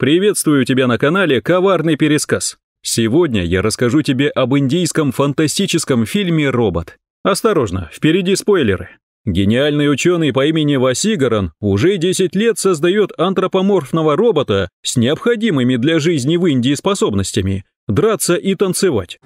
Приветствую тебя на канале «Коварный пересказ». Сегодня я расскажу тебе об индийском фантастическом фильме «Робот». Осторожно, впереди спойлеры. Гениальный ученый по имени Васигаран уже 10 лет создает антропоморфного робота с необходимыми для жизни в Индии способностями – драться и танцевать.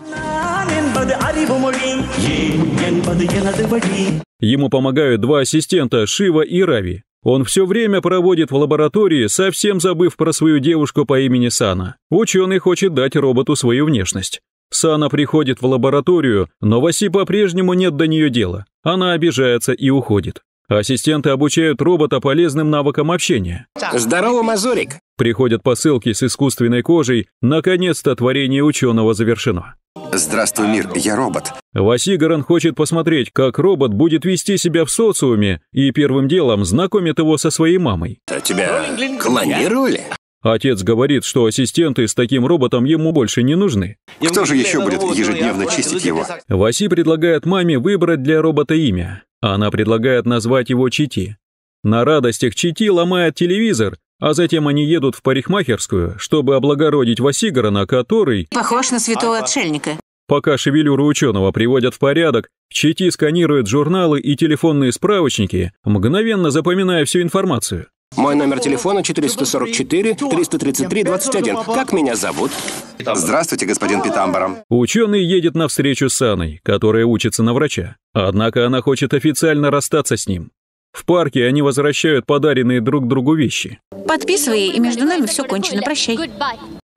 Ему помогают два ассистента Шива и Рави. Он все время проводит в лаборатории, совсем забыв про свою девушку по имени Сана. Ученый хочет дать роботу свою внешность. Сана приходит в лабораторию, но Васи по-прежнему нет до нее дела. Она обижается и уходит. Ассистенты обучают робота полезным навыкам общения. Здорово, Мазурик! Приходят посылки с искусственной кожей. Наконец-то творение ученого завершено. Здравствуй, мир, я робот. Васигаран хочет посмотреть, как робот будет вести себя в социуме, и первым делом знакомит его со своей мамой. тебя клонировали? Отец говорит, что ассистенты с таким роботом ему больше не нужны. Кто же еще будет ежедневно чистить его? Васи предлагает маме выбрать для робота имя. Она предлагает назвать его Чити. На радостях Чити ломает телевизор, а затем они едут в парикмахерскую, чтобы облагородить Васигарана, который... Похож на святого отшельника. Пока шевелюру ученого приводят в порядок, Чити сканирует журналы и телефонные справочники, мгновенно запоминая всю информацию. Мой номер телефона 444-333-21. Как меня зовут? Здравствуйте, господин Питамбаром. Ученый едет на встречу с Анной, которая учится на врача. Однако она хочет официально расстаться с ним. В парке они возвращают подаренные друг другу вещи. Подписывай, и между нами все кончено. Прощай.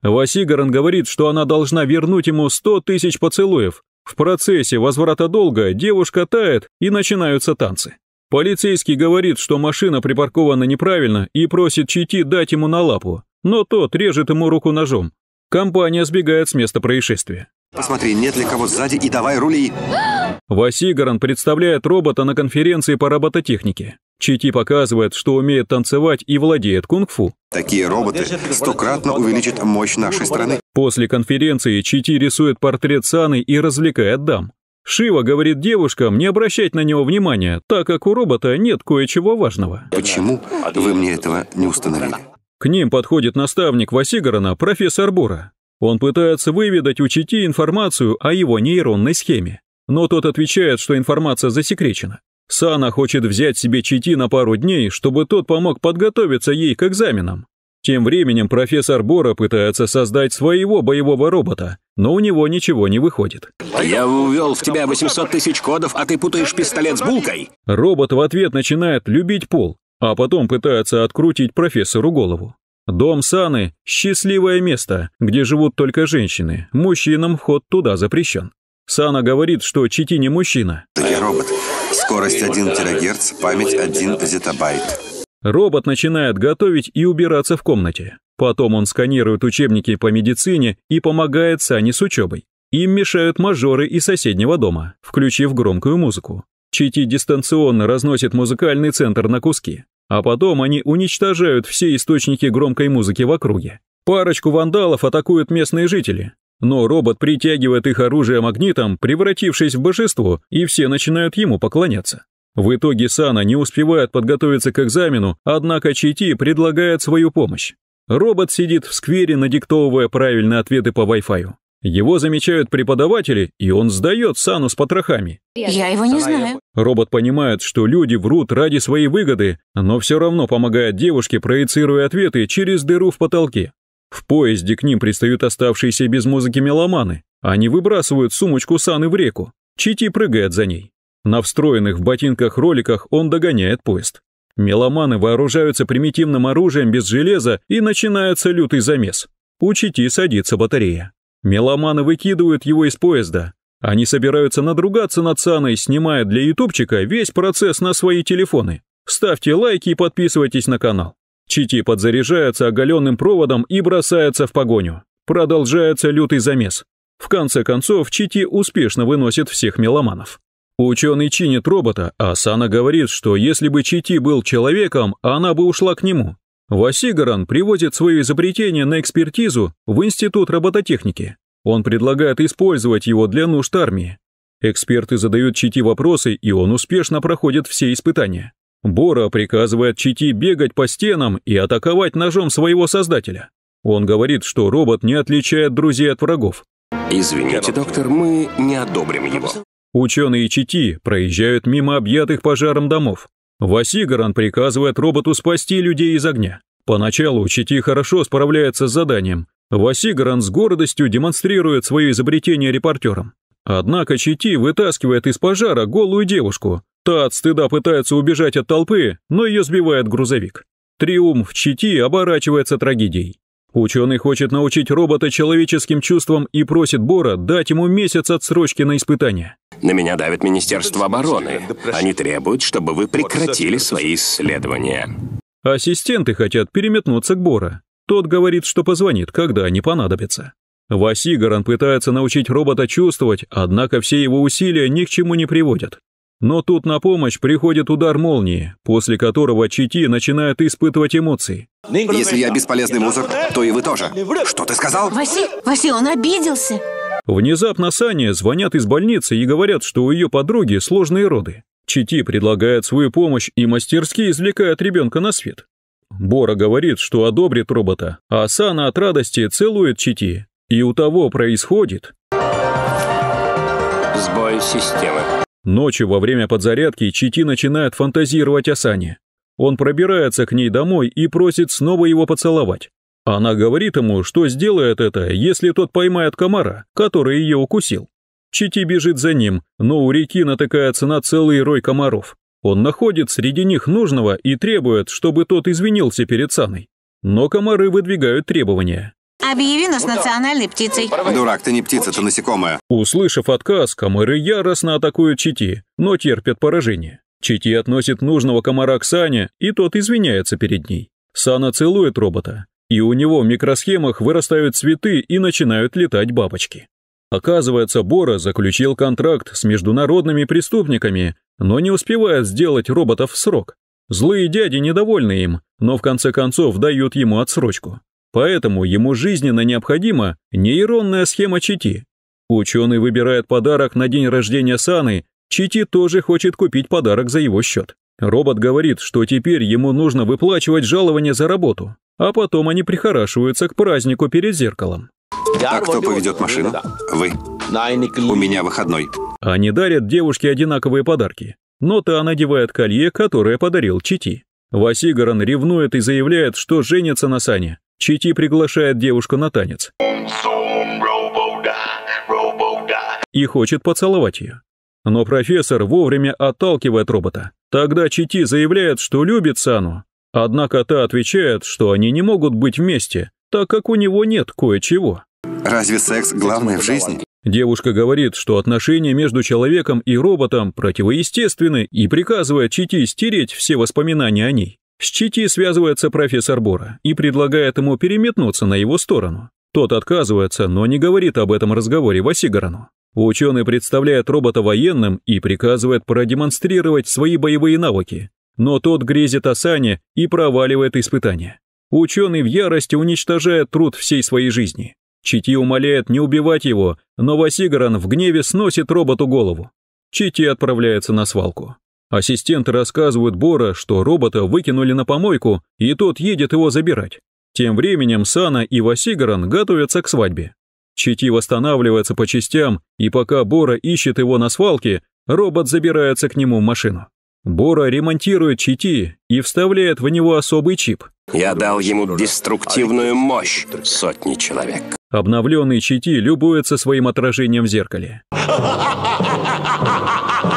Васигаран говорит, что она должна вернуть ему 100 тысяч поцелуев. В процессе возврата долга девушка тает и начинаются танцы. Полицейский говорит, что машина припаркована неправильно и просит Чити дать ему на лапу, но тот режет ему руку ножом. Компания сбегает с места происшествия. Посмотри, нет ли кого сзади и давай рули. Васигаран представляет робота на конференции по робототехнике. Чити показывает, что умеет танцевать и владеет кунг-фу. Такие роботы стократно увеличат мощь нашей страны. После конференции Чити рисует портрет Саны и развлекает дам. Шива говорит девушкам не обращать на него внимания, так как у робота нет кое-чего важного. Почему вы мне этого не установили? К ним подходит наставник Васигарана, профессор Бура. Он пытается выведать у Чити информацию о его нейронной схеме. Но тот отвечает, что информация засекречена. Сана хочет взять себе Чити на пару дней, чтобы тот помог подготовиться ей к экзаменам. Тем временем профессор Бора пытается создать своего боевого робота, но у него ничего не выходит. «Я ввел в тебя 800 тысяч кодов, а ты путаешь пистолет с булкой!» Робот в ответ начинает любить пол, а потом пытается открутить профессору голову. Дом Саны – счастливое место, где живут только женщины, мужчинам вход туда запрещен. Сана говорит, что Чити не мужчина. Так я робот. Скорость 1 терагерц, память 1 зетабайт. Робот начинает готовить и убираться в комнате. Потом он сканирует учебники по медицине и помогает Сане с учебой. Им мешают мажоры из соседнего дома, включив громкую музыку. Чити дистанционно разносит музыкальный центр на куски, а потом они уничтожают все источники громкой музыки в округе. Парочку вандалов атакуют местные жители, но робот притягивает их оружие магнитом, превратившись в божество, и все начинают ему поклоняться. В итоге Сана не успевает подготовиться к экзамену, однако Чити предлагает свою помощь. Робот сидит в сквере, надиктовывая правильные ответы по Wi-Fi. Его замечают преподаватели, и он сдает Сану с потрохами. «Я его не знаю». Робот понимает, что люди врут ради своей выгоды, но все равно помогает девушке, проецируя ответы через дыру в потолке. В поезде к ним пристают оставшиеся без музыки меломаны. Они выбрасывают сумочку Саны в реку. Чити прыгает за ней. На встроенных в ботинках роликах он догоняет поезд. Меломаны вооружаются примитивным оружием без железа и начинается лютый замес. У Чити садится батарея. Меломаны выкидывают его из поезда. Они собираются надругаться над Саной, снимая для ютубчика весь процесс на свои телефоны. Ставьте лайки и подписывайтесь на канал. Чити подзаряжается оголенным проводом и бросается в погоню. Продолжается лютый замес. В конце концов, Чити успешно выносит всех меломанов. Ученый чинит робота, а Сана говорит, что если бы Чити был человеком, она бы ушла к нему. Васигаран приводит свое изобретение на экспертизу в Институт робототехники. Он предлагает использовать его для нужд армии. Эксперты задают Чити вопросы, и он успешно проходит все испытания. Бора приказывает Чити бегать по стенам и атаковать ножом своего создателя. Он говорит, что робот не отличает друзей от врагов. Извините, доктор, мы не одобрим его. Ученые Чити проезжают мимо объятых пожаром домов. Васигаран приказывает роботу спасти людей из огня. Поначалу Чити хорошо справляется с заданием. Васигаран с гордостью демонстрирует свое изобретение репортерам. Однако Чити вытаскивает из пожара голую девушку. Та от стыда пытается убежать от толпы, но ее сбивает грузовик. Триумф Чити оборачивается трагедией. Ученый хочет научить робота человеческим чувствам и просит Бора дать ему месяц отсрочки на испытания. На меня давит Министерство обороны. Они требуют, чтобы вы прекратили свои исследования. Ассистенты хотят переметнуться к Бора. Тот говорит, что позвонит, когда они понадобятся. Васигаран пытается научить робота чувствовать, однако все его усилия ни к чему не приводят. Но тут на помощь приходит удар молнии, после которого Чити начинает испытывать эмоции. Если я бесполезный музык, то и вы тоже. Что ты сказал? Василь, Василь, он обиделся. Внезапно Сане звонят из больницы и говорят, что у ее подруги сложные роды. Чити предлагает свою помощь и мастерски извлекает ребенка на свет. Бора говорит, что одобрит робота, а Сана от радости целует Чити. И у того происходит... Сбой системы. Ночью во время подзарядки Чити начинает фантазировать о Сане. Он пробирается к ней домой и просит снова его поцеловать. Она говорит ему, что сделает это, если тот поймает комара, который ее укусил. Чити бежит за ним, но у реки натыкается на целый рой комаров. Он находит среди них нужного и требует, чтобы тот извинился перед Саной. Но комары выдвигают требования. Объяви нас ну национальной птицей. Дурак, ты не птица, ты насекомое. Услышав отказ, комары яростно атакуют Чити, но терпят поражение. Чити относит нужного комара к Сане, и тот извиняется перед ней. Сана целует робота, и у него в микросхемах вырастают цветы и начинают летать бабочки. Оказывается, Бора заключил контракт с международными преступниками, но не успевает сделать роботов в срок. Злые дяди недовольны им, но в конце концов дают ему отсрочку. Поэтому ему жизненно необходима нейронная схема Чити. Ученый выбирает подарок на день рождения Саны, Чити тоже хочет купить подарок за его счет. Робот говорит, что теперь ему нужно выплачивать жалование за работу, а потом они прихорашиваются к празднику перед зеркалом. А кто поведет машину? Вы. У меня выходной. Они дарят девушке одинаковые подарки. Но та надевает колье, которое подарил Чити. Васигаран ревнует и заявляет, что женится на Сане. Чити приглашает девушку на танец. И хочет поцеловать ее. Но профессор вовремя отталкивает робота. Тогда Чити заявляет, что любит Сану. Однако та отвечает, что они не могут быть вместе, так как у него нет кое-чего. Разве секс главное в жизни? Девушка говорит, что отношения между человеком и роботом противоестественны и приказывает Чити стереть все воспоминания о ней. С Чити связывается профессор Бора и предлагает ему переметнуться на его сторону. Тот отказывается, но не говорит об этом разговоре Васигарану. Ученый представляет робота военным и приказывает продемонстрировать свои боевые навыки, но тот грезит о сане и проваливает испытание. Ученый в ярости уничтожает труд всей своей жизни. Чити умоляет не убивать его, но Васигаран в гневе сносит роботу голову. Чити отправляется на свалку. Ассистенты рассказывают Бора, что робота выкинули на помойку, и тот едет его забирать. Тем временем Сана и Васигаран готовятся к свадьбе. Чити восстанавливается по частям, и пока Бора ищет его на свалке, робот забирается к нему в машину. Бора ремонтирует Чити и вставляет в него особый чип. «Я дал ему деструктивную мощь сотни человек». Обновленный Чити любуется своим отражением в зеркале.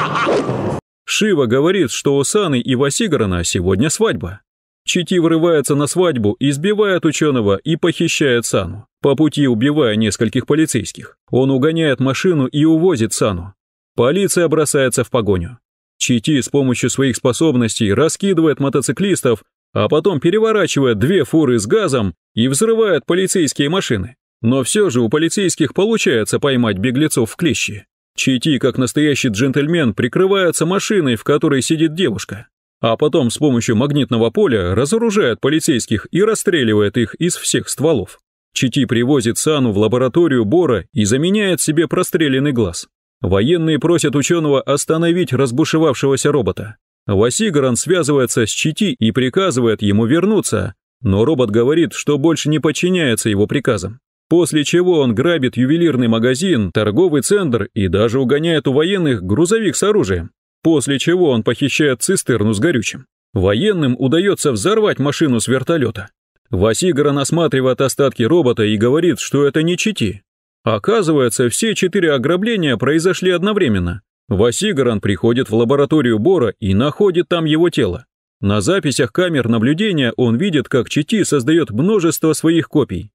Шива говорит, что у Саны и Васигарана сегодня свадьба. Чити врывается на свадьбу, избивает ученого и похищает Сану, по пути убивая нескольких полицейских. Он угоняет машину и увозит Сану. Полиция бросается в погоню. Чити с помощью своих способностей раскидывает мотоциклистов, а потом переворачивает две фуры с газом и взрывает полицейские машины. Но все же у полицейских получается поймать беглецов в клещи. Чити, как настоящий джентльмен, прикрывается машиной, в которой сидит девушка, а потом с помощью магнитного поля разоружает полицейских и расстреливает их из всех стволов. Чити привозит Сану в лабораторию Бора и заменяет себе простреленный глаз. Военные просят ученого остановить разбушевавшегося робота. Васигаран связывается с Чити и приказывает ему вернуться, но робот говорит, что больше не подчиняется его приказам. После чего он грабит ювелирный магазин, торговый центр и даже угоняет у военных грузовик с оружием. После чего он похищает цистерну с горючим. Военным удается взорвать машину с вертолета. Васигарон осматривает остатки робота и говорит, что это не чити. Оказывается, все четыре ограбления произошли одновременно. Васигарон приходит в лабораторию Бора и находит там его тело. На записях камер наблюдения он видит, как Чити создает множество своих копий.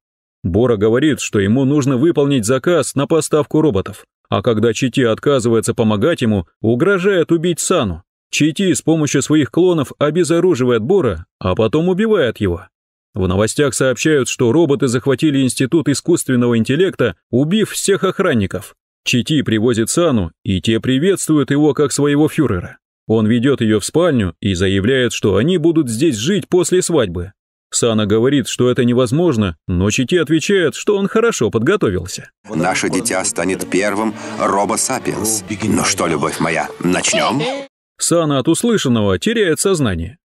Бора говорит, что ему нужно выполнить заказ на поставку роботов, а когда Чити отказывается помогать ему, угрожает убить Сану. Чити с помощью своих клонов обезоруживает Бора, а потом убивает его. В новостях сообщают, что роботы захватили Институт искусственного интеллекта, убив всех охранников. Чити привозит Сану, и те приветствуют его как своего фюрера. Он ведет ее в спальню и заявляет, что они будут здесь жить после свадьбы. Сана говорит, что это невозможно, но Чити отвечает, что он хорошо подготовился. Наше дитя станет первым робо-сапиенс. Ну что, любовь моя, начнем? Сана от услышанного теряет сознание.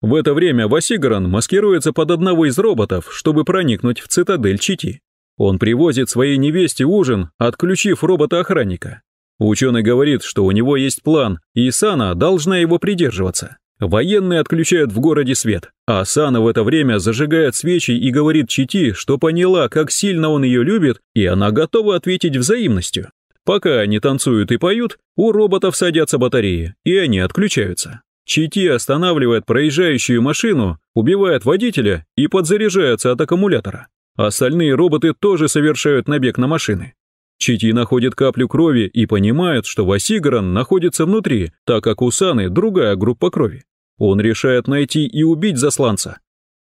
В это время Васигаран маскируется под одного из роботов, чтобы проникнуть в цитадель Чити. Он привозит своей невесте ужин, отключив робота-охранника. Ученый говорит, что у него есть план, и Сана должна его придерживаться. Военные отключают в городе свет, а Асана в это время зажигает свечи и говорит Чити, что поняла, как сильно он ее любит, и она готова ответить взаимностью. Пока они танцуют и поют, у роботов садятся батареи, и они отключаются. Чити останавливает проезжающую машину, убивает водителя и подзаряжается от аккумулятора. Остальные роботы тоже совершают набег на машины. Чити находит каплю крови и понимает, что Васигран находится внутри, так как у Саны другая группа крови. Он решает найти и убить засланца.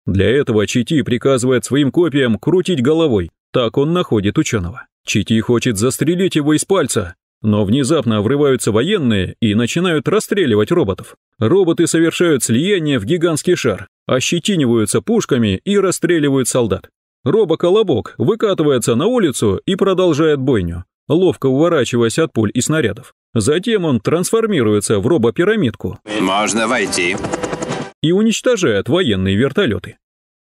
Для этого Чити приказывает своим копиям крутить головой, так он находит ученого. Чити хочет застрелить его из пальца, но внезапно врываются военные и начинают расстреливать роботов. Роботы совершают слияние в гигантский шар, ощетиниваются пушками и расстреливают солдат. Робоколобок выкатывается на улицу и продолжает бойню ловко уворачиваясь от пуль и снарядов. Затем он трансформируется в робопирамидку. Можно войти. И уничтожает военные вертолеты.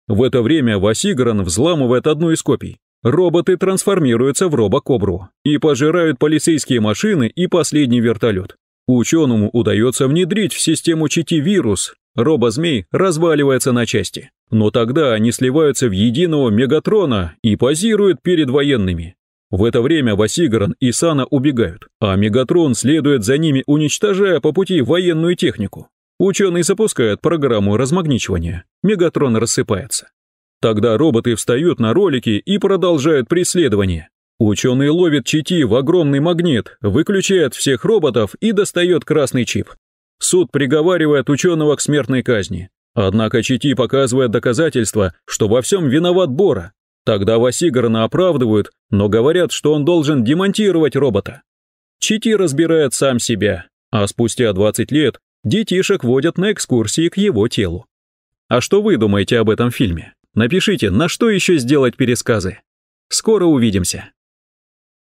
В это время Васигран взламывает одну из копий. Роботы трансформируются в робокобру и пожирают полицейские машины и последний вертолет. Ученому удается внедрить в систему чити вирус, робозмей разваливается на части. Но тогда они сливаются в единого Мегатрона и позируют перед военными. В это время Васигран и Сана убегают, а Мегатрон следует за ними, уничтожая по пути военную технику. Ученые запускают программу размагничивания. Мегатрон рассыпается. Тогда роботы встают на ролики и продолжают преследование. Ученые ловят чити в огромный магнит, выключает всех роботов и достает красный чип. Суд приговаривает ученого к смертной казни. Однако чити показывает доказательства, что во всем виноват Бора, Тогда Васигарна оправдывают, но говорят, что он должен демонтировать робота. Чити разбирает сам себя, а спустя 20 лет детишек водят на экскурсии к его телу. А что вы думаете об этом фильме? Напишите, на что еще сделать пересказы. Скоро увидимся.